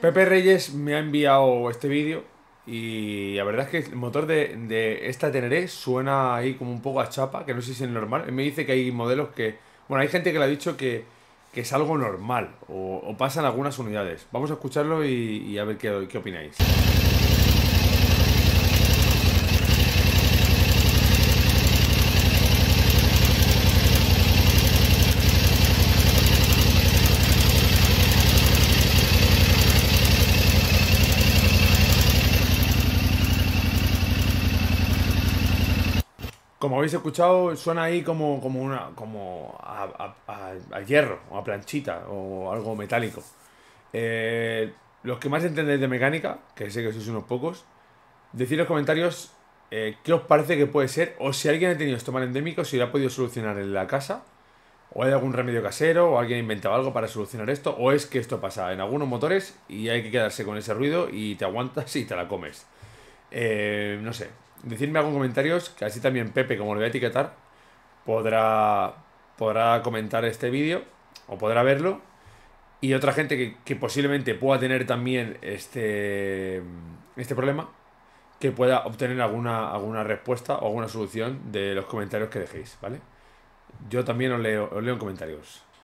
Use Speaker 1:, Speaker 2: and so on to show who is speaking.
Speaker 1: Pepe Reyes me ha enviado este vídeo y la verdad es que el motor de, esta Teneré suena ahí como un poco a chapa, que no sé si es normal. me dice que hay modelos que... Bueno, hay gente que le ha dicho que, es algo normal o, pasan algunas unidades. Vamos a escucharlo y, y a ver qué, qué opináis. como habéis escuchado, suena ahí como, como una. como a, hierro, o a planchita, o algo metálico. Eh, los que más entendéis de mecánica, que sé que sois unos pocos, decid en los comentarios eh, qué os parece que puede ser, o si alguien ha tenido esto mal endémico, si lo ha podido solucionar en la casa, o hay algún remedio casero, o alguien ha inventado algo para solucionar esto, o es que esto pasa en algunos motores y hay que quedarse con ese ruido y te aguantas y te la comes. Eh, no sé, Decidme algo en comentarios, que así también Pepe, como lo voy a etiquetar, podrá, podrá comentar este vídeo o podrá verlo. Y otra gente que, posiblemente pueda tener también este, este problema, que pueda obtener alguna, alguna respuesta o alguna solución de los comentarios que dejéis, ¿vale? Yo también os leo, os leo en comentarios.